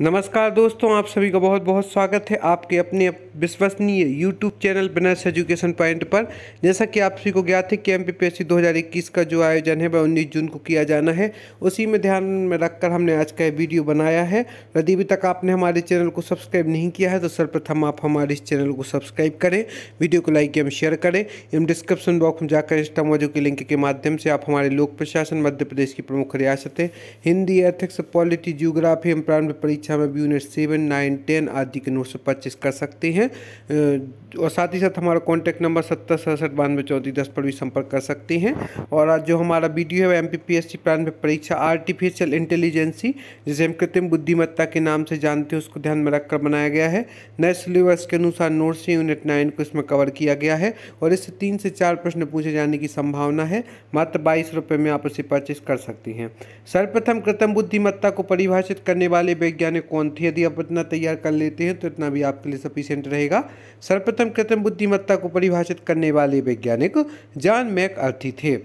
नमस्कार दोस्तों आप सभी का बहुत बहुत स्वागत है आपके अपने विश्वसनीय YouTube channel Banaras education point पर जैसा कि आप सभी को ज्ञात है कि एम पी 2021 का जो आयोजन है वह उन्नीस जून को किया जाना है उसी में ध्यान में रखकर हमने आज का वीडियो बनाया है यदि अभी तक आपने हमारे चैनल को सब्सक्राइब नहीं किया है तो सर्वप्रथम आप हमारे इस चैनल को सब्सक्राइब करें वीडियो को लाइक एवं शेयर करें एवं डिस्क्रिप्शन बॉक्स में जाकर इंस्टा मौजू के लिंक के माध्यम से आप हमारे लोक प्रशासन मध्य प्रदेश की प्रमुख रियासतें हिंदी एथिक्स पॉलिटी जियोग्राफी एवं प्रारंभ परिचय परीक्षा में भी यूनिट सेवन नाइन टेन आदि के नोट्स से परचेस कर सकते हैं और साथ ही साथ हमारा कॉन्टैक्ट नंबर सत्तर सड़सठ बानवे चौंतीस दस पर भी संपर्क कर सकते हैं और आज जो हमारा वीडियो है एम पी प्लान में परीक्षा आर्टिफिशियल इंटेलिजेंसी जिसे हम कृत्रिम बुद्धिमत्ता के नाम से जानते हैं उसको ध्यान में रखकर बनाया गया है नए सिलेबस के अनुसार नोट्स यूनिट नाइन को इसमें कवर किया गया है और इससे तीन से चार प्रश्न पूछे जाने की संभावना है मात्र बाईस रुपये में आप इसे परचेस कर सकते हैं सर्वप्रथम कृत्रिम बुद्धिमत्ता को परिभाषित करने वाले वैज्ञानिक यानी थे यदि आप इतना तैयार कर लेते हैं तो इतना भी आपके लिए सफिशियंट रहेगा सर्वप्रथम कृत्रिम बुद्धिमत्ता को परिभाषित करने वाले वैज्ञानिक जॉन मैक अर्थी थे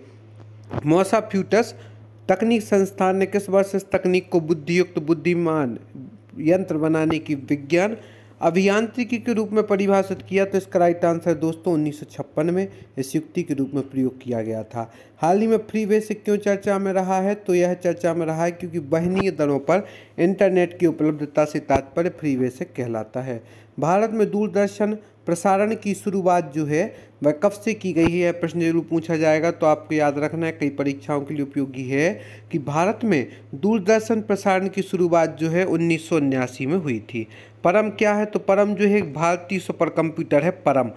मौसा फ्यूटस तकनीक संस्थान ने किस वर्ष इस तकनीक को बुद्धियुक्त बुद्धिमान यंत्र बनाने की विज्ञान अभियांत्रिकी के रूप में परिभाषित किया तो इसका राइट आंसर दोस्तों उन्नीस में इस युक्ति के रूप में प्रयोग किया गया था हाल ही में फ्री वे से क्यों चर्चा में रहा है तो यह चर्चा में रहा है क्योंकि बहनीय दरों पर इंटरनेट की उपलब्धता से तात्पर्य फ्री वे से कहलाता है भारत में दूरदर्शन प्रसारण की शुरुआत जो है वह कब से की गई है प्रश्न जरूर पूछा जाएगा तो आपको याद रखना है कई परीक्षाओं के लिए उपयोगी है कि भारत में दूरदर्शन प्रसारण की शुरुआत जो है उन्नीस में हुई थी परम क्या है तो परम जो है एक भारतीय सुपर कंप्यूटर है परम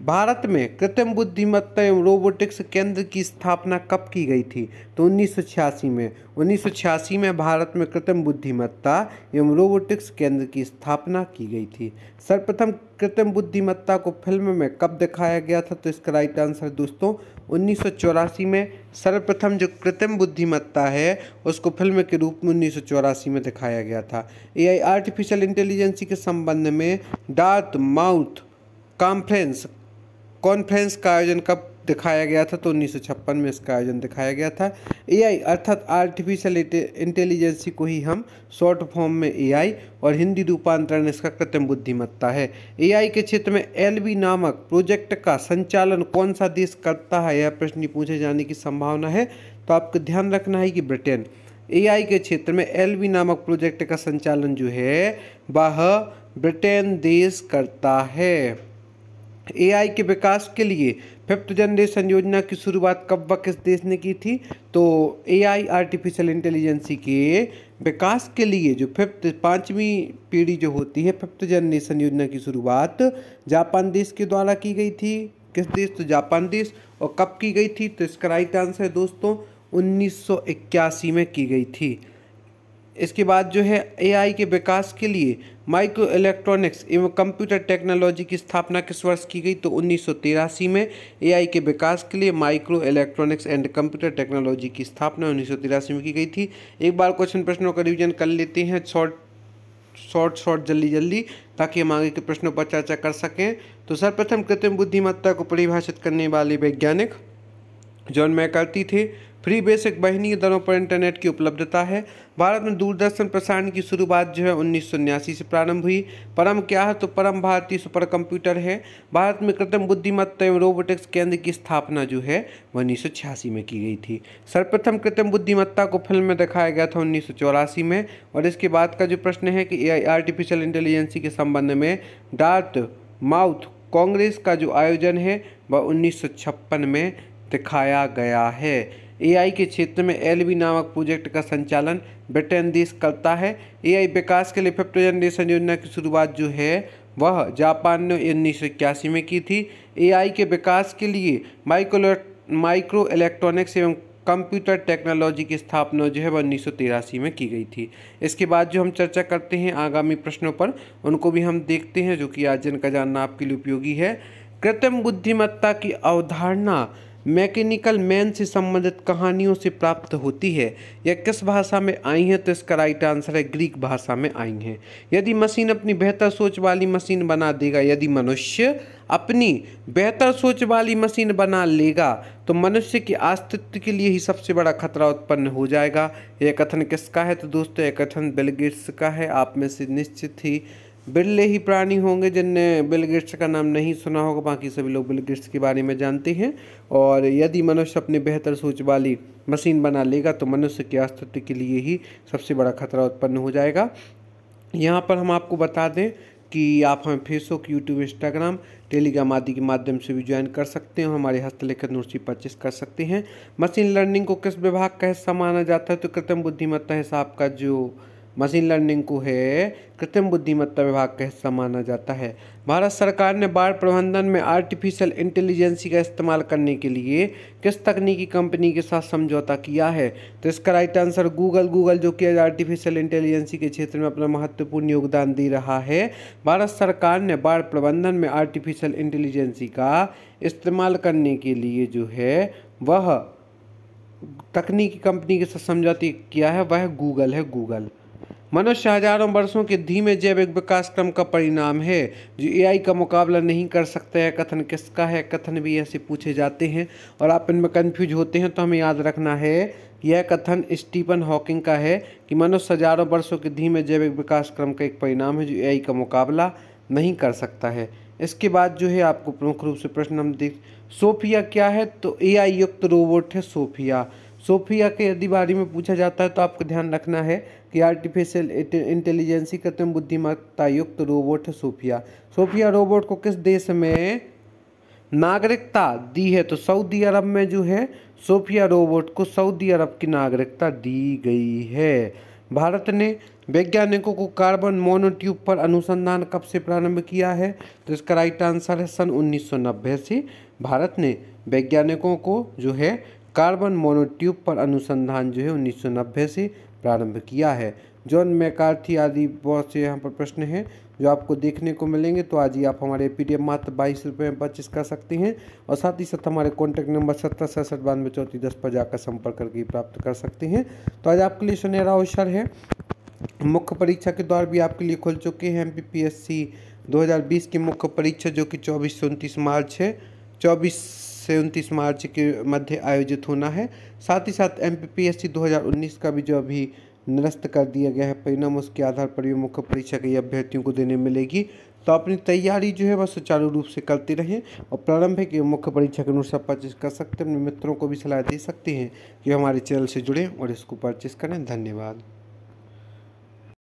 भारत में कृत्रिम बुद्धिमत्ता एवं रोबोटिक्स केंद्र की स्थापना कब की गई थी तो उन्नीस में उन्नीस में भारत में कृत्रिम बुद्धिमत्ता एवं रोबोटिक्स केंद्र की स्थापना की गई थी सर्वप्रथम कृत्रिम बुद्धिमत्ता को फिल्म में कब दिखाया गया था तो इसका राइट आंसर दोस्तों उन्नीस में सर्वप्रथम जो कृत्रिम बुद्धिमत्ता है उसको फिल्म के रूप में उन्नीस में दिखाया गया था ए आर्टिफिशियल इंटेलिजेंसी के संबंध में डार्थ माउथ कॉन्फ्रेंस कॉन्फ्रेंस का आयोजन कब दिखाया गया था तो उन्नीस में इसका आयोजन दिखाया गया था एआई अर्थात आर्टिफिशियल इंटेलिजेंसी को ही हम शॉर्ट फॉर्म में एआई और हिंदी रूपांतरण इसका कृत्रिम बुद्धिमत्ता है एआई के क्षेत्र में एलबी नामक प्रोजेक्ट का संचालन कौन सा देश करता है यह प्रश्न पूछे जाने की संभावना है तो आपको ध्यान रखना है कि ब्रिटेन ए के क्षेत्र में एल नामक प्रोजेक्ट का संचालन जो है वह ब्रिटेन देश करता है एआई के विकास के लिए फिफ्थ जनरेशन योजना की शुरुआत कब व किस देश ने की थी तो एआई आर्टिफिशियल इंटेलिजेंसी के विकास के लिए जो फिफ्थ पाँचवीं पीढ़ी जो होती है फिफ्थ जनरेशन योजना की शुरुआत जापान देश के द्वारा की गई थी किस देश तो जापान देश और कब की गई थी तो इसका राइट आंसर दोस्तों उन्नीस में की गई थी इसके बाद जो है एआई के विकास के लिए माइक्रो इलेक्ट्रॉनिक्स एवं कंप्यूटर टेक्नोलॉजी की स्थापना किस वर्ष की गई तो उन्नीस में एआई के विकास के लिए micro electronics and computer technology की स्थापना उन्नीस में की गई थी एक बार क्वेश्चन प्रश्नों का रिविजन कर लेते हैं शॉर्ट शॉर्ट शॉर्ट जल्दी जल्दी ताकि हम आगे के प्रश्नों पर चर्चा कर सकें तो सर्वप्रथम कृत्रिम बुद्धिमत्ता को परिभाषित करने वाले वैज्ञानिक जॉन मैकार्ती थे फ्री बेसिक बहनी दरों पर इंटरनेट की उपलब्धता है भारत में दूरदर्शन प्रसारण की शुरुआत जो है उन्नीस से प्रारंभ हुई परम क्या है तो परम भारतीय सुपर कंप्यूटर है भारत में कृत्रिम बुद्धिमत्ता एवं रोबोटिक्स केंद्र की स्थापना जो है वह उन्नीस में की गई थी सर्वप्रथम कृत्रिम बुद्धिमत्ता को फिल्म में दिखाया गया था उन्नीस में और इसके बाद का जो प्रश्न है कि ए आर्टिफिशियल इंटेलिजेंसी के संबंध में डार्ट माउथ कांग्रेस का जो आयोजन है वह उन्नीस में दिखाया गया है एआई के क्षेत्र में एलबी नामक प्रोजेक्ट का संचालन ब्रिटेन देश करता है एआई विकास के लिए फिफ्थ जनरेशन योजना की शुरुआत जो है वह जापान ने उन्नीस में की थी एआई के विकास के लिए माइक्रो माइक्रो इलेक्ट्रॉनिक्स एवं कंप्यूटर टेक्नोलॉजी की स्थापना जो है वह उन्नीस में की गई थी इसके बाद जो हम चर्चा करते हैं आगामी प्रश्नों पर उनको भी हम देखते हैं जो कि आज जिनका का जानना आपके लिए उपयोगी है कृत्रिम बुद्धिमत्ता की अवधारणा मैकेनिकल मैन से संबंधित कहानियों से प्राप्त होती है या किस भाषा में आई हैं तो इसका राइट आंसर है ग्रीक भाषा में आई हैं यदि मशीन अपनी बेहतर सोच वाली मशीन बना देगा यदि मनुष्य अपनी बेहतर सोच वाली मशीन बना लेगा तो मनुष्य के अस्तित्व के लिए ही सबसे बड़ा खतरा उत्पन्न हो जाएगा यह कथन किसका है तो दोस्तों यह कथन बिलगेट्स का है आप में से निश्चित ही बिरले ही प्राणी होंगे जिनने बिल गेट्स का नाम नहीं सुना होगा बाकी सभी लोग बिल गेट्स के बारे में जानते हैं और यदि मनुष्य अपनी बेहतर सोच वाली मशीन बना लेगा तो मनुष्य के अस्तित्व के लिए ही सबसे बड़ा खतरा उत्पन्न हो जाएगा यहाँ पर हम आपको बता दें कि आप हमें फेसबुक यूट्यूब इंस्टाग्राम टेलीग्राम आदि के माध्यम से भी ज्वाइन कर सकते हैं हमारे हस्तलिखित नोट्सी परचेस कर सकते हैं मशीन लर्निंग को किस विभाग का हिस्सा माना जाता है तो कृत्रिम बुद्धिमत्ता हिसाब का जो मशीन लर्निंग को है कृत्रिम बुद्धिमत्ता विभाग का हिस्सा माना जाता है भारत सरकार ने बाढ़ प्रबंधन में आर्टिफिशियल इंटेलिजेंसी का इस्तेमाल करने के लिए किस तकनीकी कंपनी के साथ समझौता किया है तो इसका राइट आंसर गूगल गूगल जो कि आर्टिफिशियल इंटेलिजेंसी के क्षेत्र में अपना महत्वपूर्ण योगदान दे रहा है भारत सरकार ने बाढ़ प्रबंधन में आर्टिफिशियल इंटेलिजेंसी का इस्तेमाल करने के लिए जो है वह तकनीकी कंपनी के साथ समझौती किया है वह गूगल है गूगल मनुष्य हजारों वर्षों के धीमे जैविक विकास क्रम का परिणाम है जो एआई का मुकाबला नहीं कर सकता है कथन किसका है कथन भी ऐसे पूछे जाते हैं और आप इनमें कन्फ्यूज होते हैं तो हमें याद रखना है यह कथन स्टीफन हॉकिंग का है कि मनुष्य हजारों वर्षों के धीमे जैविक विकास क्रम का एक परिणाम है जो ए का मुकाबला नहीं कर सकता है इसके बाद जो है आपको प्रमुख रूप से प्रश्न हम देख सोफिया क्या है तो ए युक्त रोबोट है सोफिया सोफिया के यदि बारे में पूछा जाता है तो आपको ध्यान रखना है कि आर्टिफिशियल इंटेलिजेंसी कृत्रिम बुद्धिमत्ता युक्त रोबोट है सोफिया सोफिया रोबोट को किस देश में नागरिकता दी है तो सऊदी अरब में जो है सोफिया रोबोट को सऊदी अरब की नागरिकता दी गई है भारत ने वैज्ञानिकों को कार्बन मोनोट्यूब पर अनुसंधान कब से प्रारंभ किया है तो इसका राइट आंसर है सन 1990 से भारत ने वैज्ञानिकों को जो है कार्बन मोनोट्यूब पर अनुसंधान जो है 1990 से प्रारंभ किया है जॉन मैकार्थी आदि बहुत से यहाँ पर प्रश्न हैं जो आपको देखने को मिलेंगे तो आज ही आप हमारे पी डी मात्र बाईस रुपये में पच्चीस कर सकते हैं और साथ ही साथ हमारे कॉन्टैक्ट नंबर सत्तर सड़सठ बानवे चौंतीस दस पर जाकर संपर्क करके प्राप्त कर सकते हैं तो आज आपके लिए सुनहरा अवसर है मुख्य परीक्षा के द्वार भी आपके लिए खुल चुके हैं M P P S C दो हज़ार बीस की मुख्य परीक्षा जो कि चौबीस से उनतीस मार्च है चौबीस से उनतीस मार्च के मध्य आयोजित होना है साथ ही साथ एम पी 2019 का भी जो अभी निरस्त कर दिया गया है परिणाम उसके आधार पर भी मुख्य परीक्षा के अभ्यर्थियों को देने मिलेगी तो अपनी तैयारी जो है वह सुचारू रूप से करते रहें और प्रारंभिक मुख्य परीक्षा के अनुसार परचेज कर सकते हैं अपने मित्रों को भी सलाह दे सकते हैं कि हमारे चैनल से जुड़ें और इसको परचेज करें धन्यवाद